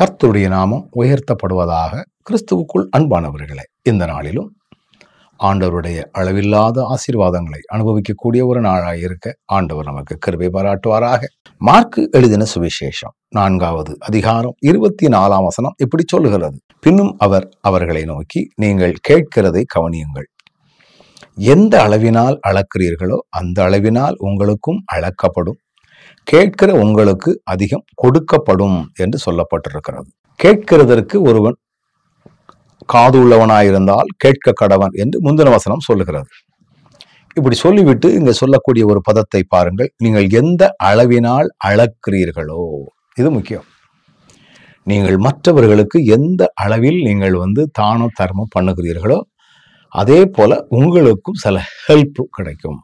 கர்த்தருடைய நாமம் உயர்த்தப்படுவதாக கிறிஸ்துவுக்குள் அன்பானவர்களே இந்த நாளிலும் ஆண்டவருடைய அளவில்லாத ஆசீர்வாதங்களை அனுபவிக்கக்கூடிய ஒரு நாளாக இருக்க ஆண்டவர் நமக்கு கருவை பாராட்டுவாராக மார்க்கு எழுதின சுவிசேஷம் நான்காவது அதிகாரம் இருபத்தி நாலாம் வசனம் இப்படி சொல்லுகிறது பின்னும் அவர் அவர்களை நோக்கி நீங்கள் கேட்கிறதை கவனியுங்கள் எந்த அளவினால் அளக்கிறீர்களோ அந்த அளவினால் உங்களுக்கும் அளக்கப்படும் கேட்கிற உங்களுக்கு அதிகம் கொடுக்கப்படும் என்று சொல்லப்பட்டிருக்கிறது கேட்கிறதற்கு ஒருவன் காது உள்ளவனாயிருந்தால் கேட்க கடவன் என்று முந்தின வசனம் சொல்லுகிறது இப்படி சொல்லிவிட்டு இங்கே சொல்லக்கூடிய ஒரு பதத்தை பாருங்கள் நீங்கள் எந்த அளவினால் அளக்கிறீர்களோ இது முக்கியம் நீங்கள் மற்றவர்களுக்கு எந்த அளவில் நீங்கள் வந்து தானம் தர்மம் பண்ணுகிறீர்களோ அதே போல உங்களுக்கும் சில ஹெல்ப் கிடைக்கும்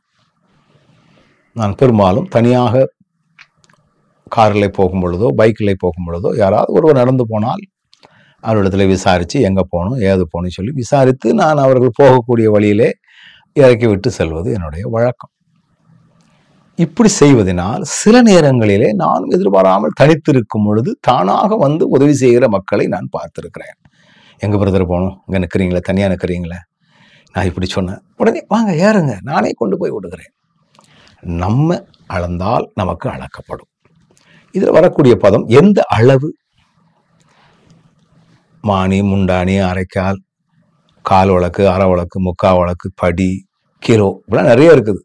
நான் பெரும்பாலும் தனியாக காரில் போகும் பொழுதோ பைக்கில் போகும் பொழுதோ யாராவது ஒருவர் நடந்து போனால் அவர்களிடத்துல விசாரித்து எங்கே போகணும் ஏது போகணும் சொல்லி விசாரித்து நான் அவர்கள் போகக்கூடிய வழியிலே இறக்கி விட்டு செல்வது என்னுடைய வழக்கம் இப்படி செய்வதனால் சில நேரங்களிலே நான் எதிர்பாராமல் தனித்திருக்கும் பொழுது தானாக வந்து உதவி செய்கிற மக்களை நான் பார்த்துருக்கிறேன் எங்கே பிரதர் போகணும் இங்கே நிற்கிறீங்களே தனியாக நிற்கிறீங்களே நான் இப்படி சொன்னேன் உடனே வாங்க ஏறுங்க நானே கொண்டு போய் விடுகிறேன் நம்ம அளந்தால் நமக்கு அளக்கப்படும் இதில் வரக்கூடிய பதம் எந்த அளவு மானி முண்டானி அரைக்கால் கால் வழக்கு அரை வழக்கு முக்கா வழக்கு படி கிலோ இப்படிலாம் நிறைய இருக்குது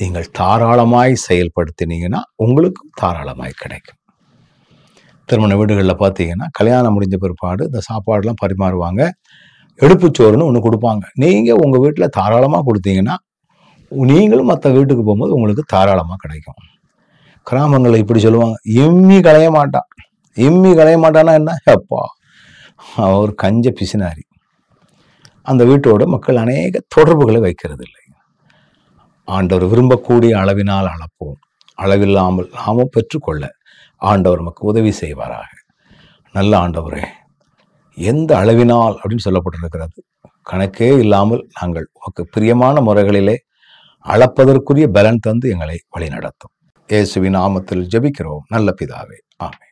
நீங்கள் தாராளமாய் செயல்படுத்தினீங்கன்னா உங்களுக்கும் தாராளமாய் கிடைக்கும் திருமண வீடுகளில் பார்த்தீங்கன்னா கல்யாணம் முடிஞ்ச பிற்பாடு இந்த சாப்பாடுலாம் பரிமாறுவாங்க எடுப்புச்சோறுன்னு ஒன்று கொடுப்பாங்க நீங்கள் உங்கள் வீட்டில் தாராளமாக கொடுத்தீங்கன்னா நீங்களும் மற்ற வீட்டுக்கு போகும்போது உங்களுக்கு தாராளமாக கிடைக்கும் கிராமங்களில் இப்படி சொல்லுவாங்க எம்மி களைய மாட்டான் எம்மி களைய மாட்டான்னா என்ன அப்பா அவர் கஞ்ச பிசினாரி அந்த வீட்டோடு மக்கள் அநேக தொடர்புகளை வைக்கிறது இல்லை ஆண்டவர் விரும்பக்கூடிய அளவினால் அளப்போம் அளவில்லாமல் நாமும் பெற்றுக்கொள்ள ஆண்டவர் நமக்கு உதவி செய்வாராக நல்ல ஆண்டவரே எந்த அளவினால் அப்படின்னு சொல்லப்பட்டிருக்கிறது கணக்கே இல்லாமல் நாங்கள் உமக்கு பிரியமான முறைகளிலே அளப்பதற்குரிய பலன் தந்து எங்களை வழிநடத்தும் இயேசுவின் நாமத்தில் ஜெபிக்கிறோம் நல்ல பிதாவே ஆமே